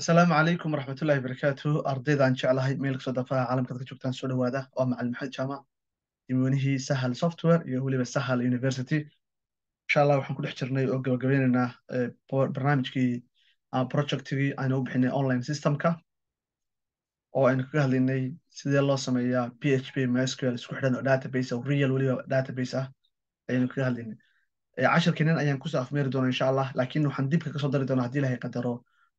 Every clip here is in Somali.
asalaamu calaykum waraxmatullahi barakaatu ardaydaan jeclahay meel kastoo dafaa caalamkaad ka joogtaan soo dhowaada waa macalin maxamed jaamac dimoonihii sahal software iyo weliba sahal university insha allah waxaan ku dhex jirnay oo gabagabeynaynaa eh, barnaamijkii ama ah, projectigii aynu u bixinay online systemka oo aynu kaga hadlaynay sidee loo sameeyaa p h p mysql isku xidhan oo database oo real weliba database ah ayaynu kaga hadlaynay eh, cashirkeenan ayaan kusoo afmeeri doonaa insha allah laakiin waxaan dibka kasoo dari doonaa haddii ilahay qadaro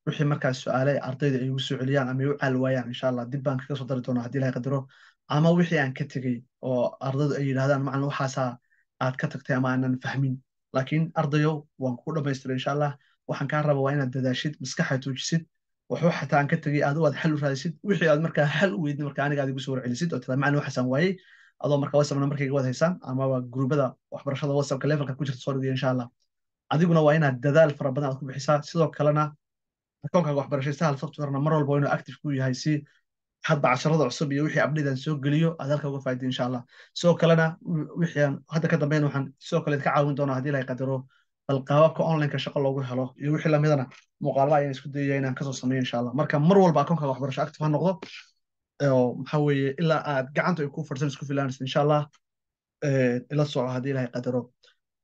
wixii markaas su-aale ardayda ay igu soo celiyaan ama u caal waayaan insha allah dib baan kaga soo dari doonaa haddii ilahay qadaro ama wixii aan ka tegey oo ardaydu ay yidhahdaan macalin waxaasaa aad ka tagtay ama aanan fahmin laakiin ardayow waan kugu dhammaystiray insha allah waxaan kaa raba waa inaad dadaashid maskaxa tuujisid waxuu xataa aan ka tegey adigu aad xal u raadisid wixii aad markaa xal u weydin marka aniga aad igu soo warcelisid oo tira macalin waxaasaan waayey adoo marka whatsappna markay iga wad haysaan amaba gruubada waxbarashada whatsappka levelka ku jirta soo dhigiyo insha allah adiguna waa inaad dadaal fara badan aad ku bixisaa sidoo kalena akoonkaaga waxbarashaysaha softwarena mar walba inuu active ku yahay si hadba casharada cusub iyo wixii abdhadan soo geliyo aad halka uga faaidin insha allah sidoo kalena wixian hadda ka dambeyn waxaan sidoo kale idka caawin doonaa hadii ilahay qadaro bal onlineka shaqo loogu helo iyo wixii lamidana muuqaalba ayaan isku dayaya inaan kasoo sameeyo insha allah marka mar walba akoonkaaga waxbarasho active ha noqdo maxaa weeye ilaa aad gacanta ay ku farsan isku filaanaysa insha allah ila soco hadii ilahay qadaro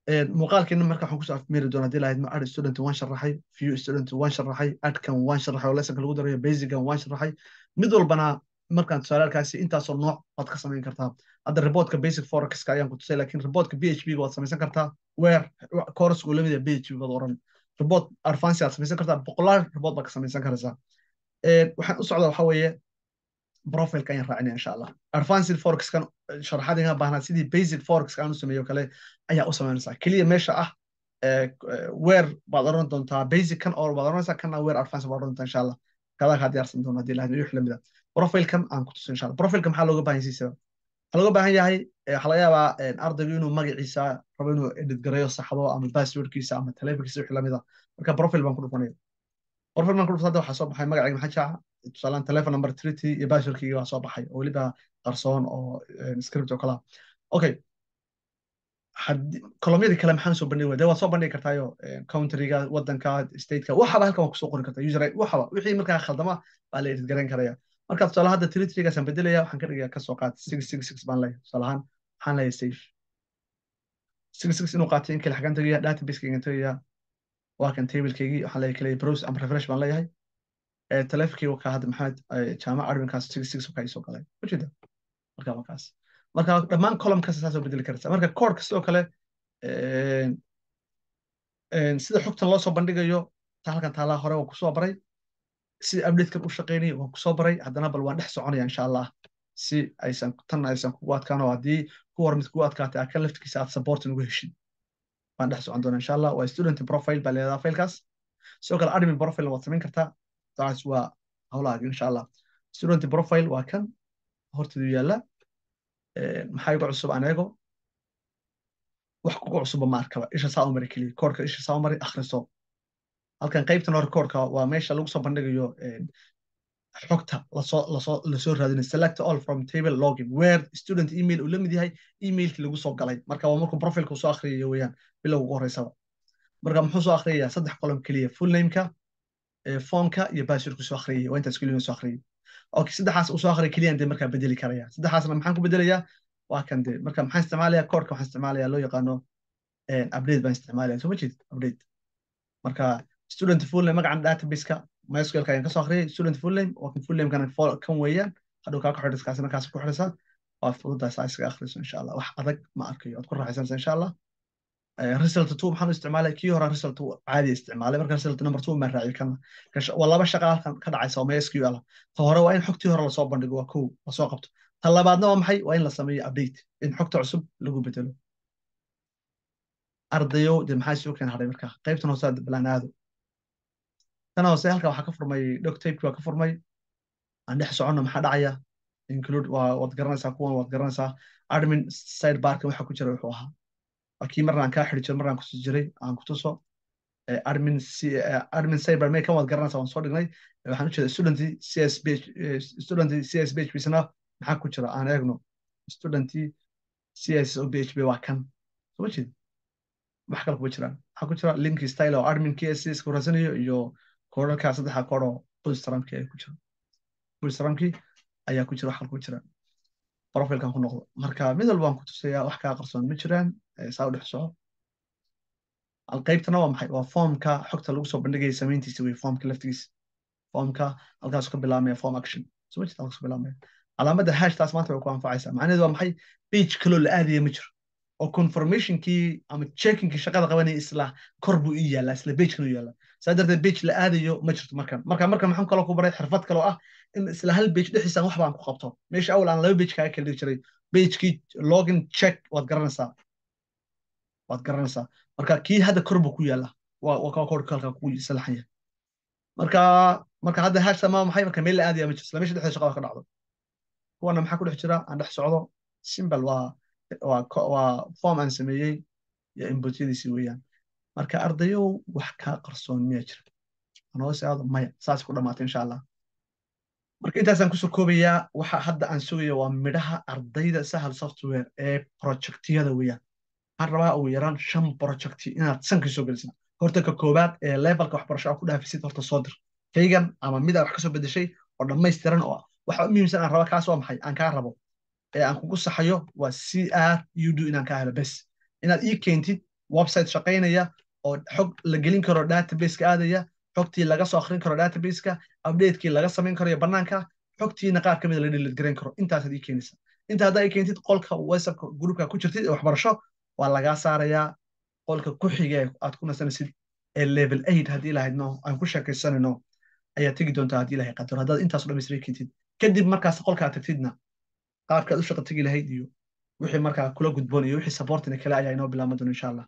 muuqaalkeena marka waxaan kusoo afmeri doona hadii lahayd maari student waan sharaxay few student waan sharaxay adkan waan sharaxay oo lessonka lagu darayo basican waan sharaxay mid walbana markaan tusaalaalkaasi intaasoo nooc waad ka samayn kartaa hadda reportka basic forecastka ayaan ku tusay laakiin reportka b h b ga waad samaysan kartaa weer course lamid yahay b h b baad oran report advance aad samaysan kartaa boqolaal report baad ka samaysan karaysaa waxaan u socdaa waxa weeye profileka ayaan insha allah advanced forekskan sharaxaad baahnaa sidii basic forex u sameeyo kale ayaa u samaynaysaa keliya meesha ah eh, weer baad oran doontaa basic kan oo baad oranaysaa kana weer advanced baad oran doontaa insha allah kadaa kaa diyaarsan doona haddii lahayd wixii lamida ah. profilkan aan ku tuso insha allah maxaa looga baahan yahay waxaa looga baahan yahay eh, waxaa laga yaabaa eh, ardaygu inuu magaciisa rabo inuu edit gareeyo saxdo ama passwordkiisa ama telefonkiisa wixii lamida ah. marka profil baan ku dhufanaya profil baan ku dhufanaya waxaa soo baxay magacayga maxaa jaaca tusaalean telefon number trity iyo bashirkii baa soo baxay oo weliba eh, qarsoon oo script oo kalaa okay kolomyadii kale maxaan soo bandhigi de waad soo bandhigi kartaayo eh, countryga wadanka stateka waxaba halkan waa kusoo qori karta user waxaba wixii markaa khaldama baa la isgarayn karaya marka tusaale hadda territorygaasaan bedelaya waxaan ka dhigaya kasoo qaat six six six baan leeyahay tusaaleahaan waxaan leeyahay safe six six inuu qaatay in kale xagaan tagaya database kaygan tagaya waa tablekaygii waxaan leeyahay kale browse ama refresh baan leeyahay taleefonkiiwa ka hadda maxaa jaamac arminkaas six six ka galay ujeeda marka markaas marka dhammaan column saasoo bedeli karta marka koor kastoo kale sida xogtan loo bandhigayo ta halkan taalaa hore waan kusoo baray sida updatekan u shaqeynayo waan kusoo baray haddana bal waan dhex soconaya insha allah si aysan tan aysan kugu adkaan haddii ku hor kugu adkaatay aa laftigiisa aad saboortin ugu heshin waan dhex socon doona insha allah waa student profile baa leedaha failkaas sidoo kale admin profile waad samayn kartaa taas waa howlaaga insha allah student profile waa kan hortadu yaalla eh, maxaa iga cusub aneego wax kuga cusubba ma arkaba isha saa umari keliya koorka isha saa umari akhriso halkan qaybtan hore koorka waa meesha lagu soo bandhigayo eh, xogta lasoo raadinayo select all from table login where student email uu lamid yahay emailkii lagu soo galay marka waa markuu profilka soo akhriyayo weeyaan bilowga ugu marka muxuu soo akhriyayaa saddex column keliya full nameka foonka iyo bashirku soo akriyay waa intaas keliya soo akriyay okay saddexaas uu soo akriya keliyan dee markaa bedeli karaya saddexaasna maxaan ku bedelayaa waa kan dee marka maxaan isticmaalaya koorka waxaan isticmaalaya loo yaqaano update baan isticmaalaya soo ma update marka student fullname magacan databaseka mysqlka ayaan kasoo akriyay student fullname waa kan fullnamekana kan weeyaan hadhow kaa ku xidhiskaasi markaas ku xidhisaa waa fududaas isaga akhriso insha allah wax adag ma arkayo waad ku raaxaysanaysa insha allah result two waxaan isticmaalay kii hore result caadi isticmaalay marka result number two baan raaciyo kana waa laba shaqa halkan ka dhacaysa oo mysql ah ta hore waa in xogtii hore lasoo bandhigo waa kow lasoo qabto ta labaadna waa maxay waa in la sameeyo update in xogta cusub lagu bedelo ardayow dee maxaa isoo keen hadhay markaa qaybtan hoose adbalaan aado tan hoose halka waxaa ka furmay dog waa ka furmay aan dhex soconno maxaa dhacaya include waad garanaysaa kuwan waad garanaysaa admin side barka waxa ku jira wuxuu ahaa markii marna aan kaa xiri jiro marna aan jiray aan kutuso eh, armin cybermay eh, kan waad garanaysa waan soo dhignay eh, waxaan u jeeda studenty c s b h b maxaa ku jira aan eegno studenty c s o b h b waa kan soo ma wax kale kuma jiraan waxaa ku jira linki style oo armin k s s kurasanayo iyo koodhalkaa saddexa koodh oo boolistramki ay ku jiraan boolistramki ayaa ku jira wax kale kuma jiraan profilkan ku noqdo marka mid walba waan ku tusayaa wax kaa qarsoon ma jiraan saa u dhex soco waa maxay waa foomka xogta lagu soo bandhigaya samayntiisa wey foomka laftigiisa foomka halkaasu ka bilaamaya form action soo jirta halkaasu bilaamaya calaamadda maanta way ku anfacaysaa macnaheedu waa maxay page kaloo la aadaya ma jiro oo confirmationkii ama checkinkii shaqada qabanaya isla kor buu ii yaallaa isla bage u yaallaa saa darteed bage la aadayo ma jirto markan marka markan maxaan kaloo ku baray xirfad kaloo ah in isla hal bage dhexdiisaan waxbaan ku qabto meesha awal aan laba bage kaaga kala dhigi jiray bagekii login check waad garanaysaa waad garanaysaa marka kii hadda korba ku yaala kuisalaa marka marka hadda hashama maxay marka meel la aadaya ma jiro isla meesha dhexdeeda shaqada ka dhacdo kuwana maxaa ku dhex jira aan dhex socdo simbal waa waa form aan sameeyey iyo inbutyadiisi weeyaan marka ardayow wax kaa qarsoon jira anoo isaado maya saas ku dhamaatay insha allah marka intaasaan kusoo koobayaa waxa hadda aan sugayo waa midhaha ardayda sahal software ee projectiyada weeyaan waxaan rabaa ugu yaraan shan project inaad sanka soo gelisid horta koowaad ee levelka waxbarasho aad ku dhaafisid horta soo dir kaygan ama mida wax kasoo bedeshay oo dhammaystiran oo waxa muhiimsan aan raba kaas maxay aan kaa rabo ee aan kugu saxayo waa si aad yudu inaan kaa helo bes inaad ii keentid website shaqaynaya oo xog la gelin karo databaseka aadaya xogtii laga soo akhrin karo databaseka updatekii laga samayn karayo bannaanka xogtiina qaar ka mida ah la dhilid garayn karo intaasaad ii keenaysaa inta haddaa ii keentid qolka whatsappka gruupka ku jirtid ee waxbarasho waa lagaa saarayaa qolka ku xige aad ku nasanaysid ee level eight haddii lahaydno aan ku sheekaysanayno ayaa tegi doontaa haddii ilahay qadaro haddaad intaaso dhan isrekitid kadib markaas qolkaad tagtidna qaabkaad u shaqa tegi lahayd iyo wixii markaa kula gudboon iyo wixii saboortina kale ayaa inoo bilaama doona insha allah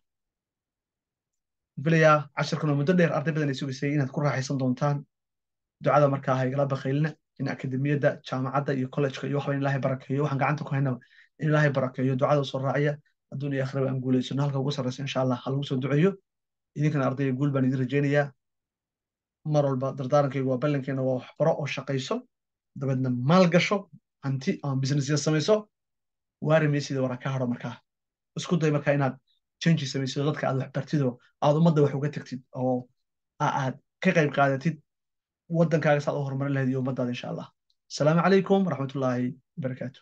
bilayaa cashirkanoo muddo dheer arday badan ay sugaysay inaad ku raaxaysan doontaan ducada markaa ha igala bakaylina in akademiyadda jaamacadda iyo kollejka iyo waxba in ilaahay barakeeyo waxaan gacanta ku haynaba in ilaahay barakeeyo ducada soo raacaya adduuniya akhraba aan guulaysano halka ugu sarreysa insha allah ha soo duceeyo idinkana ardaya guul baan idin rajaynayaa mar walba dardaarankayga waa ballankeena waa waxbaro oo shaqayso dabeedna maal gasho hanti ama businessya samayso waarimaysida wara ka haro markaa isku day markaa inaad change samaysido dadka aad waxbartid aad ummadda wax uga tagtid oo aad ka qayb qaadatid waddankaaga saad u horumarin lahayd iyo ummaddaada insha allah asalaamu calaykum waraxmatullaahi wabarakaatu